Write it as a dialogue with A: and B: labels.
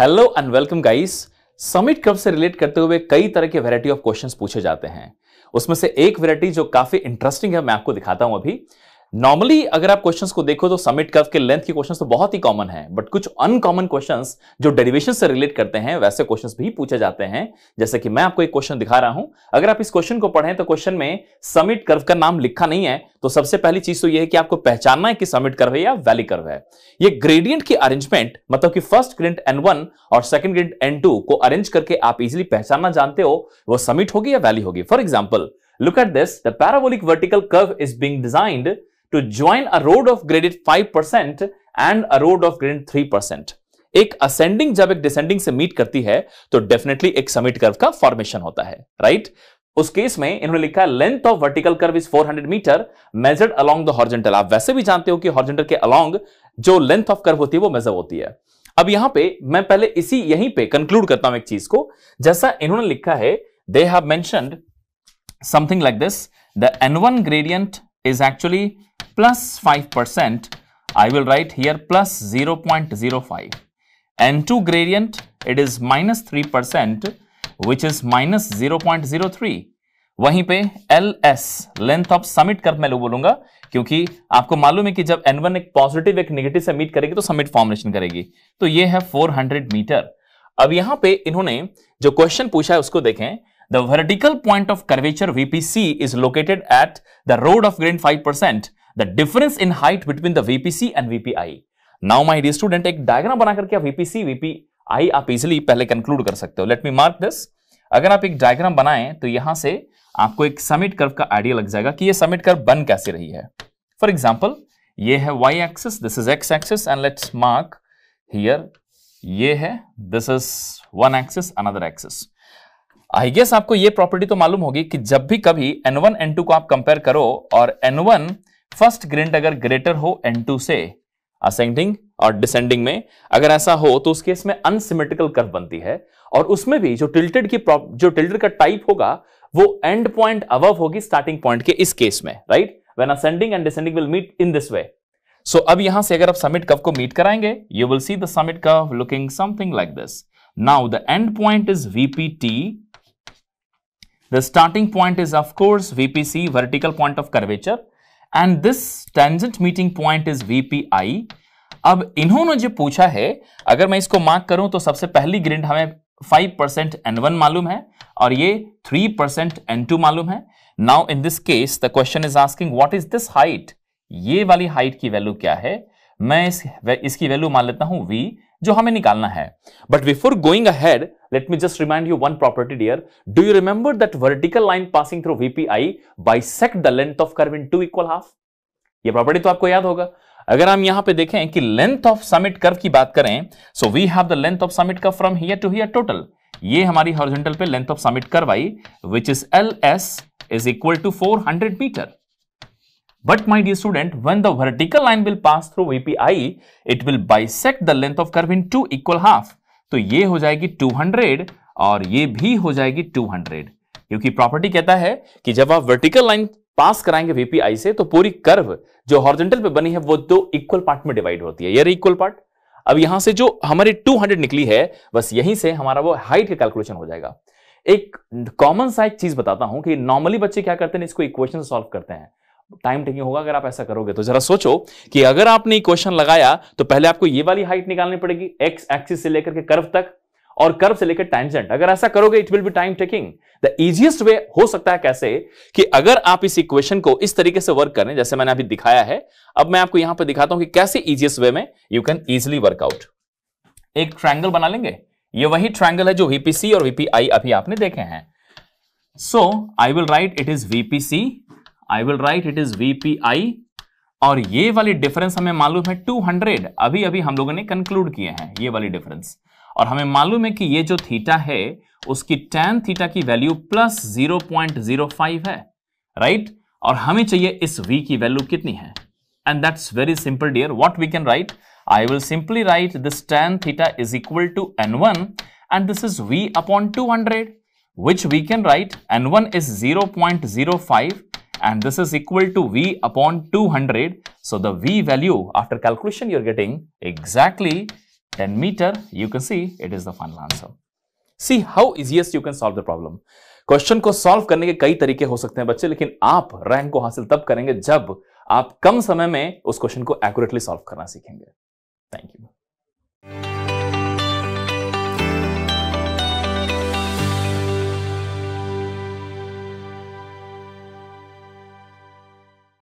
A: Hello and welcome guys summit curve से relate करते हुए कई तरह के वैरायटी ऑफ क्वेश्चंस पूछे जाते हैं उसमें से एक वैरायटी जो काफी इंटरेस्टिंग है मैं आपको दिखाता हूं अभी नॉर्मली अगर आप क्वेश्चंस को देखो तो समिट कर्व के लेंथ के क्वेश्चंस तो बहुत ही कॉमन है बट कुछ अनकॉमन क्वेश्चंस जो डेरिवेशन से रिलेट करते हैं वैसे क्वेश्चंस भी पूछे जाते हैं जैसे कि मैं आपको एक क्वेश्चन दिखा रहा हूं अगर आप इस क्वेश्चन को पढ़ें तो क्वेश्चन में समिट कर्व का नाम लिखा नहीं है तो सबसे पहली चीज तो यह है कि आपको पहचानना है कि समिट कर्व है या वैली कर्व है ये ग्रेडियंट की अरेंजमेंट मतलब कि फर्स्ट ग्रेड एन वन और सेकंड ग्रेड एन टू को अरेंज करके आप इजिली पहचानना जानते हो वो समिट होगी या वैली होगी for example Look at this, the parabolic vertical curve is being designed to join a road of graded 5% and a road of graded 3%. एक ascending जब एक descending से meet करती है तो definitely एक summit curve का formation होता है right? उस केस में इन्होंने लिखा है length of vertical curve is 400 metre measured along the horizontal आप वैसे भी जानते हो कि हॉरिजॉन्टल के अलोंग जो लेंथ ऑफ कर्व होती है वो मेजर होती है अब यहां पे मैं पहले इसी यहीं पे कंक्लूड करता हूं एक चीज को जैसा इन्होंने लिखा है they have mentioned something like this the N one gradient is actually plus 5%, I will write here plus 0.05. N2 gradient, it is minus 3%, which is minus 0.03. वहीं पे L S length of summit कर मैं बोलूंगा क्योंकि आपको मालूम है कि जब एन वन एक पॉजिटिव एक नेगेटिव से मीट करेगी तो समिट फॉर्मेशन करेगी तो ये है 400 मीटर अब यहां पे इन्होंने जो क्वेश्चन पूछा है उसको देखें the vertical point of curvature VPC is located at the road of grain five percent the difference in height between the VPC and VPI now my dear student एक डायग्राम बना करके आप वीपीसी वीपीआई आप easily पहले conclude कर सकते हो let me mark this अगर आप एक डायग्राम बनाएं तो यहां से आपको एक समिट कर्व का आइडिया लग जाएगा कि ये समिट कर्व बन कैसे रही है फॉर एग्जाम्पल ये है Y axis this is X axis and let's mark here ये है this is one axis another axis I guess आपको ये प्रॉपर्टी तो मालूम होगी कि जब भी कभी एन वन एन टू को आप कंपेयर करो और एन वन फर्स्ट ग्रेंट अगर ग्रेटर हो एन टू से असेंडिंग और डिसेंडिंग में अगर ऐसा हो तो उस केस में अनसिमेट्रिकल कर्व बनती है और उसमें भी जो टिल्टेड की जो टिल्टेड का टाइप होगा वो एंड पॉइंट अबव होगी स्टार्टिंग पॉइंट के इस केस में right when ascending and descending will meet in this way so अब यहां से अगर आप समिट कव को मीट कराएंगे you will see the summit curve looking something like this now the end point is VPT the starting point is of course VPC vertical point of curvature and this tangent meeting point is VPI अब इन्होंने जो पूछा है अगर मैं इसको mark करूं तो सबसे पहली ग्रिंड हमें फाइव परसेंट एन वन मालूम है और ये थ्री परसेंट एन टू मालूम है now in this case the question is asking what is this height ये वाली हाइट की वैल्यू क्या है मैं इस इसकी वैल्यू मान लेता हूं वी जो हमें निकालना है but before going ahead let me just remind you one property dear do you remember that vertical line passing through VPI bisect the length of curve in two equal half ये property तो आपको याद होगा अगर हम यहां पे देखें कि लेंथ ऑफ समिट कर्व की बात करें so we have the length of summit curve from here to here total ये हमारी हॉरिजॉन्टल पे length of summit curve I which is L S is equal to 400 metre But my dear student, when the vertical line will pass through VPI, it will bisect the length of curve in two equal half. तो ये हो जाएगी 200 और ये भी हो जाएगी 200 क्योंकि प्रॉपर्टी कहता है कि जब आप वर्टिकल लाइन पास कराएंगे वीपीआई से तो पूरी कर्व जो हॉर्जेंटल पे बनी है वो दो इक्वल पार्ट में डिवाइड होती है ये इक्वल पार्ट अब यहां से जो हमारी 200 निकली है बस यहीं से हमारा वो हाइट का कैलकुलेशन हो जाएगा एक कॉमन सा एक चीज बताता हूं कि नॉर्मली बच्चे क्या करते हैं इसको इक्वेशन सॉल्व करते हैं टाइम टेकिंग होगा अगर आप ऐसा करोगे तो जरा सोचो कि अगर आपने क्वेश्चन लगाया तो पहले आपको ये वाली हाइट निकालनी पड़ेगी एक्स एक्सिस से लेकर के कर्व तक और कर्व से लेकर टेंजेंट अगर ऐसा करोगे it will be time taking the easiest way हो सकता है कैसे कि अगर आप इस इक्वेशन को इस तरीके से वर्क करें जैसे मैंने अभी दिखाया है अब मैं आपको यहां पर दिखाता हूं कि कैसे इजिएस्ट वे में यू कैन इजिली वर्कआउट एक ट्रायंगल बना लेंगे ये वही ट्रायंगल है जो वीपीसी और वीपीआई अभी आपने देखे हैं so I will write it is VPC I will write it is VPI और ये वाली डिफरेंस हमें मालूम है 200 अभी अभी हम लोगों ने कंक्लूड किए हैं ये वाली डिफरेंस और हमें मालूम है कि ये जो थीटा है उसकी टेन थीटा की वैल्यू प्लस 0.05 है राइट right? और हमें चाहिए इस v की वैल्यू कितनी है and that's very simple dear what we can write I will simply write this tan theta is equal to N one and this is V upon two hundred which we can write N one is zero point zero five and this is equal to V upon 200. So the V value after calculation you are getting exactly 10 meter. You can see it is the final answer. See how easiest you can solve the problem. क्वेश्चन को solve करने के कई तरीके हो सकते हैं बच्चे लेकिन आप रैंक को हासिल तब करेंगे जब आप कम समय में उस क्वेश्चन को एक्यूरेटली सॉल्व करना सीखेंगे थैंक यू